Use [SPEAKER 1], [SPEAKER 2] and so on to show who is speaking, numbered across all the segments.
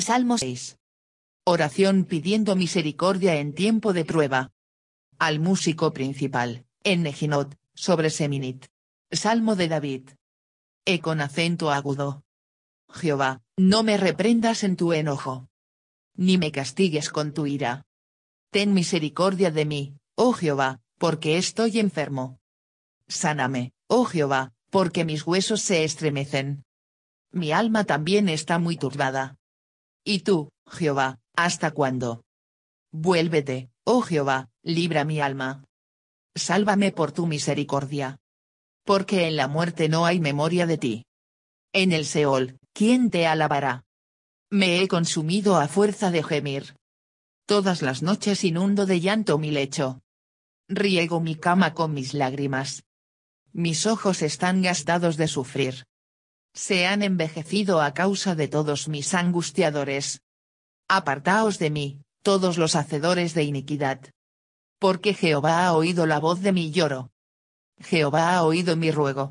[SPEAKER 1] Salmo 6. Oración pidiendo misericordia en tiempo de prueba. Al músico principal, en Nejinot, sobre Seminit. Salmo de David. E con acento agudo. Jehová, no me reprendas en tu enojo. Ni me castigues con tu ira. Ten misericordia de mí, oh Jehová, porque estoy enfermo. Sáname, oh Jehová, porque mis huesos se estremecen. Mi alma también está muy turbada. Y tú, Jehová, ¿hasta cuándo? Vuélvete, oh Jehová, libra mi alma. Sálvame por tu misericordia. Porque en la muerte no hay memoria de ti. En el Seol, ¿quién te alabará? Me he consumido a fuerza de gemir. Todas las noches inundo de llanto mi lecho. Riego mi cama con mis lágrimas. Mis ojos están gastados de sufrir se han envejecido a causa de todos mis angustiadores. Apartaos de mí, todos los hacedores de iniquidad. Porque Jehová ha oído la voz de mi lloro. Jehová ha oído mi ruego.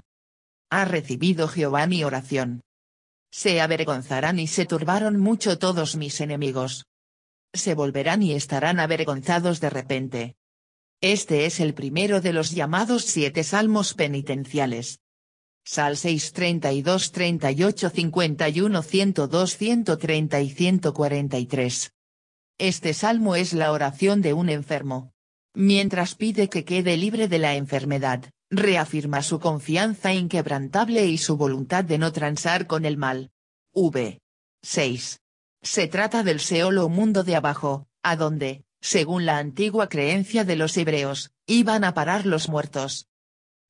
[SPEAKER 1] Ha recibido Jehová mi oración. Se avergonzarán y se turbaron mucho todos mis enemigos. Se volverán y estarán avergonzados de repente. Este es el primero de los llamados siete salmos penitenciales. Sal 632 38 51 102 130 y 143. Este salmo es la oración de un enfermo. Mientras pide que quede libre de la enfermedad, reafirma su confianza inquebrantable y su voluntad de no transar con el mal. V. 6. Se trata del Seol o mundo de abajo, a donde, según la antigua creencia de los hebreos, iban a parar los muertos.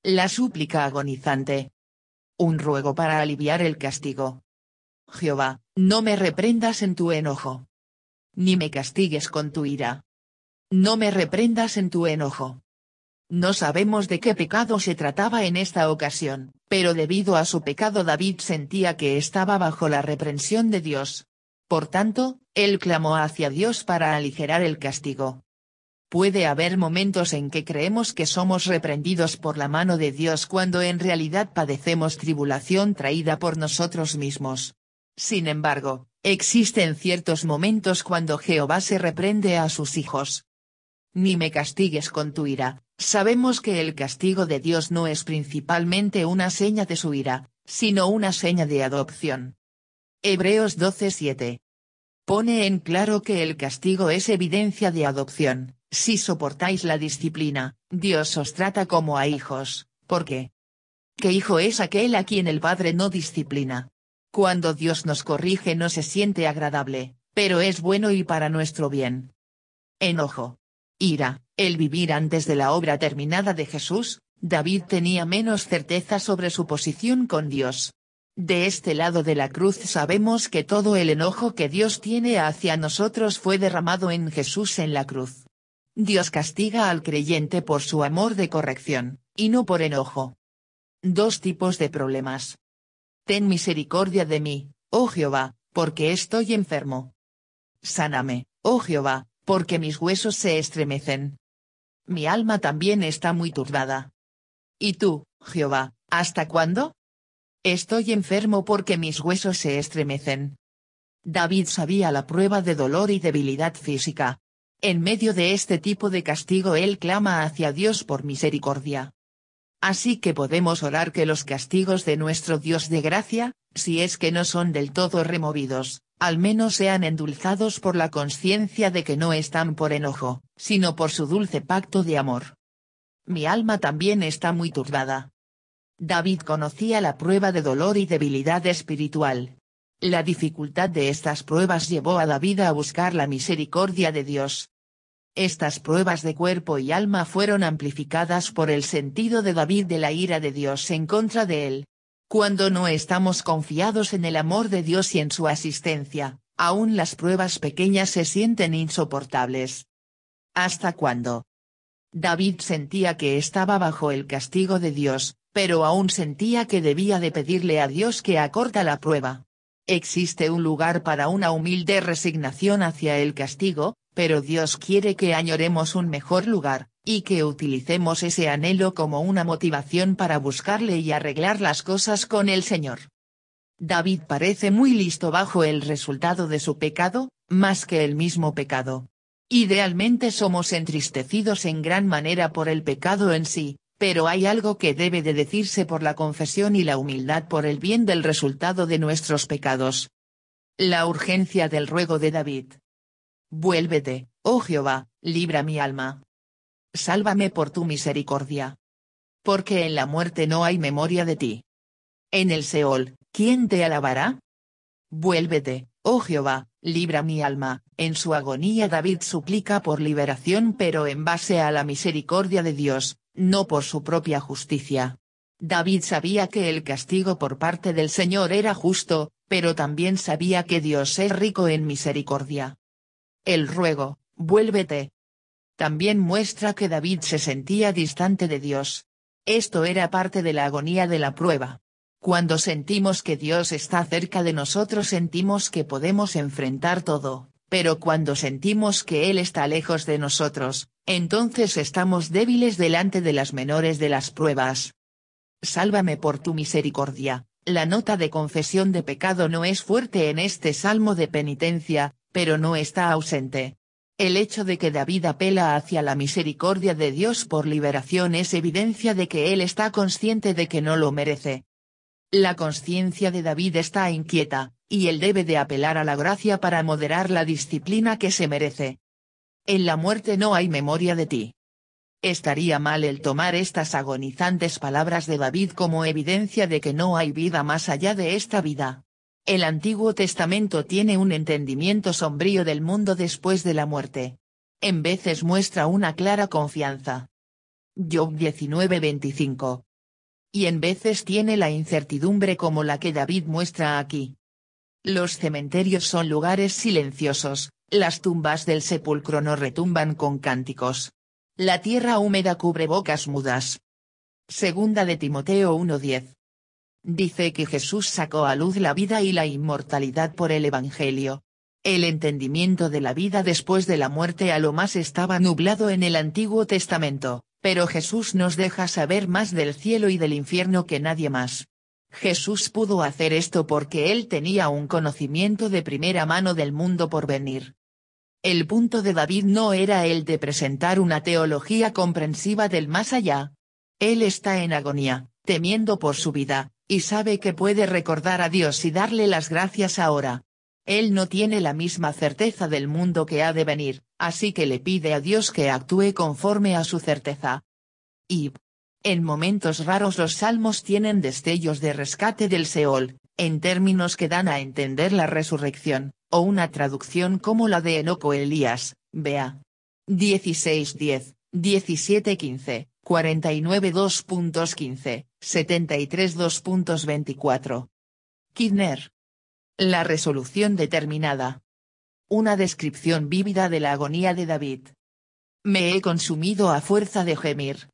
[SPEAKER 1] La súplica agonizante, un ruego para aliviar el castigo. Jehová, no me reprendas en tu enojo. Ni me castigues con tu ira. No me reprendas en tu enojo. No sabemos de qué pecado se trataba en esta ocasión, pero debido a su pecado David sentía que estaba bajo la reprensión de Dios. Por tanto, él clamó hacia Dios para aligerar el castigo. Puede haber momentos en que creemos que somos reprendidos por la mano de Dios cuando en realidad padecemos tribulación traída por nosotros mismos. Sin embargo, existen ciertos momentos cuando Jehová se reprende a sus hijos. Ni me castigues con tu ira, sabemos que el castigo de Dios no es principalmente una seña de su ira, sino una seña de adopción. Hebreos 12:7. Pone en claro que el castigo es evidencia de adopción. Si soportáis la disciplina, Dios os trata como a hijos, porque ¿Qué hijo es aquel a quien el Padre no disciplina? Cuando Dios nos corrige no se siente agradable, pero es bueno y para nuestro bien. Enojo. Ira, el vivir antes de la obra terminada de Jesús, David tenía menos certeza sobre su posición con Dios. De este lado de la cruz sabemos que todo el enojo que Dios tiene hacia nosotros fue derramado en Jesús en la cruz. Dios castiga al creyente por su amor de corrección, y no por enojo. Dos tipos de problemas. Ten misericordia de mí, oh Jehová, porque estoy enfermo. Sáname, oh Jehová, porque mis huesos se estremecen. Mi alma también está muy turbada. ¿Y tú, Jehová, hasta cuándo? Estoy enfermo porque mis huesos se estremecen. David sabía la prueba de dolor y debilidad física, en medio de este tipo de castigo él clama hacia Dios por misericordia. Así que podemos orar que los castigos de nuestro Dios de gracia, si es que no son del todo removidos, al menos sean endulzados por la conciencia de que no están por enojo, sino por su dulce pacto de amor. Mi alma también está muy turbada. David conocía la prueba de dolor y debilidad espiritual, la dificultad de estas pruebas llevó a David a buscar la misericordia de Dios. Estas pruebas de cuerpo y alma fueron amplificadas por el sentido de David de la ira de Dios en contra de él. Cuando no estamos confiados en el amor de Dios y en su asistencia, aún las pruebas pequeñas se sienten insoportables. ¿Hasta cuándo? David sentía que estaba bajo el castigo de Dios, pero aún sentía que debía de pedirle a Dios que acorta la prueba. Existe un lugar para una humilde resignación hacia el castigo, pero Dios quiere que añoremos un mejor lugar, y que utilicemos ese anhelo como una motivación para buscarle y arreglar las cosas con el Señor. David parece muy listo bajo el resultado de su pecado, más que el mismo pecado. Idealmente somos entristecidos en gran manera por el pecado en sí, pero hay algo que debe de decirse por la confesión y la humildad por el bien del resultado de nuestros pecados. La urgencia del ruego de David. Vuélvete, oh Jehová, libra mi alma. Sálvame por tu misericordia. Porque en la muerte no hay memoria de ti. En el Seol, ¿quién te alabará? Vuélvete, oh Jehová, libra mi alma. En su agonía David suplica por liberación pero en base a la misericordia de Dios, no por su propia justicia. David sabía que el castigo por parte del Señor era justo, pero también sabía que Dios es rico en misericordia. El ruego, vuélvete. También muestra que David se sentía distante de Dios. Esto era parte de la agonía de la prueba. Cuando sentimos que Dios está cerca de nosotros sentimos que podemos enfrentar todo, pero cuando sentimos que Él está lejos de nosotros, entonces estamos débiles delante de las menores de las pruebas. Sálvame por tu misericordia. La nota de confesión de pecado no es fuerte en este salmo de penitencia, pero no está ausente. El hecho de que David apela hacia la misericordia de Dios por liberación es evidencia de que él está consciente de que no lo merece. La conciencia de David está inquieta, y él debe de apelar a la gracia para moderar la disciplina que se merece. En la muerte no hay memoria de ti. Estaría mal el tomar estas agonizantes palabras de David como evidencia de que no hay vida más allá de esta vida. El Antiguo Testamento tiene un entendimiento sombrío del mundo después de la muerte. En veces muestra una clara confianza. Job 19:25. Y en veces tiene la incertidumbre como la que David muestra aquí. Los cementerios son lugares silenciosos, las tumbas del sepulcro no retumban con cánticos. La tierra húmeda cubre bocas mudas. Segunda de Timoteo 1:10. Dice que Jesús sacó a luz la vida y la inmortalidad por el Evangelio. El entendimiento de la vida después de la muerte a lo más estaba nublado en el Antiguo Testamento, pero Jesús nos deja saber más del cielo y del infierno que nadie más. Jesús pudo hacer esto porque él tenía un conocimiento de primera mano del mundo por venir. El punto de David no era el de presentar una teología comprensiva del más allá. Él está en agonía, temiendo por su vida, y sabe que puede recordar a Dios y darle las gracias ahora. Él no tiene la misma certeza del mundo que ha de venir, así que le pide a Dios que actúe conforme a su certeza. Y en momentos raros los salmos tienen destellos de rescate del Seol, en términos que dan a entender la resurrección, o una traducción como la de Enoco Elías, vea. 16.10, 17.15, 49.2.15, 73.2.24. Kidner. La resolución determinada. Una descripción vívida de la agonía de David. Me he consumido a fuerza de gemir.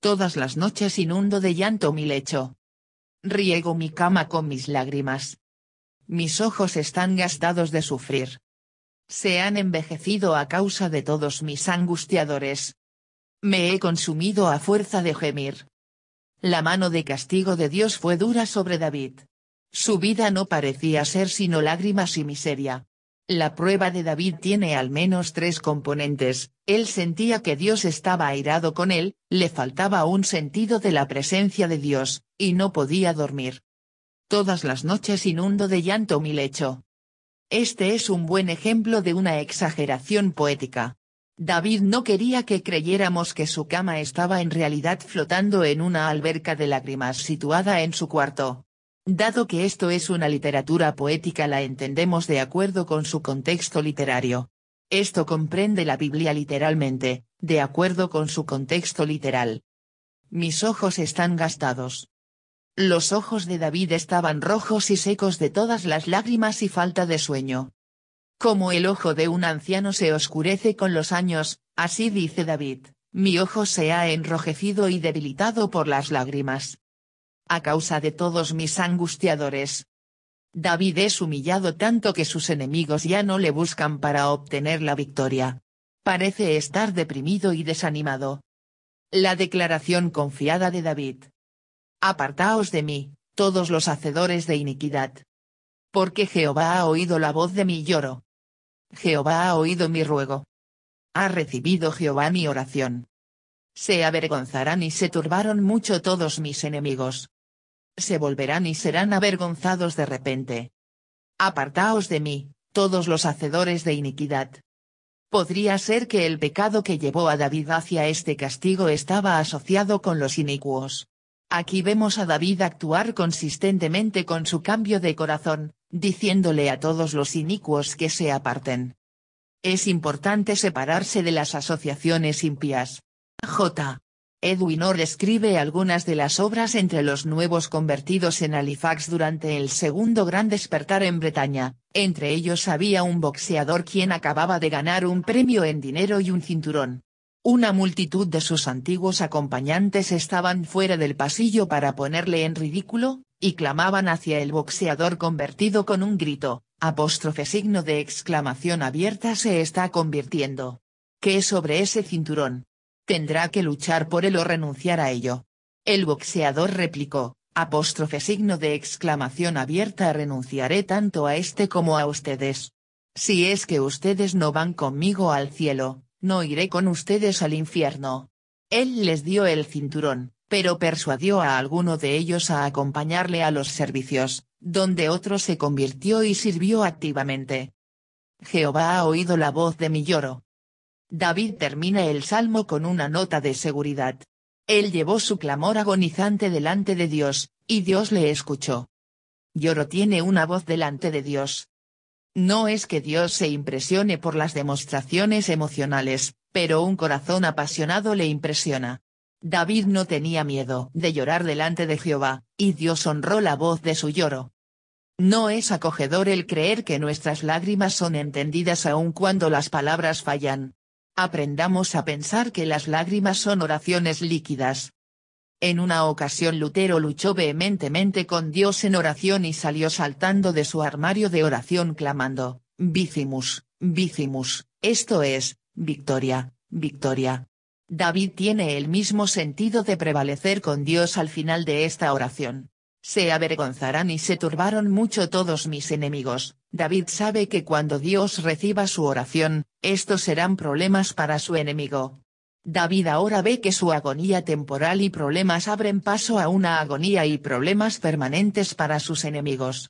[SPEAKER 1] Todas las noches inundo de llanto mi lecho, riego mi cama con mis lágrimas. Mis ojos están gastados de sufrir. Se han envejecido a causa de todos mis angustiadores. Me he consumido a fuerza de gemir. La mano de castigo de Dios fue dura sobre David. Su vida no parecía ser sino lágrimas y miseria. La prueba de David tiene al menos tres componentes, él sentía que Dios estaba airado con él, le faltaba un sentido de la presencia de Dios, y no podía dormir. Todas las noches inundo de llanto mi lecho. Este es un buen ejemplo de una exageración poética. David no quería que creyéramos que su cama estaba en realidad flotando en una alberca de lágrimas situada en su cuarto. Dado que esto es una literatura poética la entendemos de acuerdo con su contexto literario. Esto comprende la Biblia literalmente, de acuerdo con su contexto literal. Mis ojos están gastados. Los ojos de David estaban rojos y secos de todas las lágrimas y falta de sueño. Como el ojo de un anciano se oscurece con los años, así dice David, mi ojo se ha enrojecido y debilitado por las lágrimas a causa de todos mis angustiadores. David es humillado tanto que sus enemigos ya no le buscan para obtener la victoria. Parece estar deprimido y desanimado. La declaración confiada de David. Apartaos de mí, todos los hacedores de iniquidad. Porque Jehová ha oído la voz de mi lloro. Jehová ha oído mi ruego. Ha recibido Jehová mi oración. Se avergonzarán y se turbaron mucho todos mis enemigos se volverán y serán avergonzados de repente. Apartaos de mí, todos los hacedores de iniquidad. Podría ser que el pecado que llevó a David hacia este castigo estaba asociado con los inicuos. Aquí vemos a David actuar consistentemente con su cambio de corazón, diciéndole a todos los inicuos que se aparten. Es importante separarse de las asociaciones impías. J. Edwin Edwinor escribe algunas de las obras entre los nuevos convertidos en Halifax durante el segundo gran despertar en Bretaña, entre ellos había un boxeador quien acababa de ganar un premio en dinero y un cinturón. Una multitud de sus antiguos acompañantes estaban fuera del pasillo para ponerle en ridículo, y clamaban hacia el boxeador convertido con un grito, apóstrofe signo de exclamación abierta se está convirtiendo. ¿Qué sobre ese cinturón? tendrá que luchar por él o renunciar a ello. El boxeador replicó, apóstrofe signo de exclamación abierta renunciaré tanto a este como a ustedes. Si es que ustedes no van conmigo al cielo, no iré con ustedes al infierno. Él les dio el cinturón, pero persuadió a alguno de ellos a acompañarle a los servicios, donde otro se convirtió y sirvió activamente. Jehová ha oído la voz de mi lloro, David termina el salmo con una nota de seguridad. Él llevó su clamor agonizante delante de Dios, y Dios le escuchó. Lloro tiene una voz delante de Dios. No es que Dios se impresione por las demostraciones emocionales, pero un corazón apasionado le impresiona. David no tenía miedo de llorar delante de Jehová, y Dios honró la voz de su lloro. No es acogedor el creer que nuestras lágrimas son entendidas aun cuando las palabras fallan, Aprendamos a pensar que las lágrimas son oraciones líquidas. En una ocasión Lutero luchó vehementemente con Dios en oración y salió saltando de su armario de oración clamando, Vicimus, Vicimus, esto es, victoria, victoria. David tiene el mismo sentido de prevalecer con Dios al final de esta oración se avergonzarán y se turbaron mucho todos mis enemigos. David sabe que cuando Dios reciba su oración, estos serán problemas para su enemigo. David ahora ve que su agonía temporal y problemas abren paso a una agonía y problemas permanentes para sus enemigos.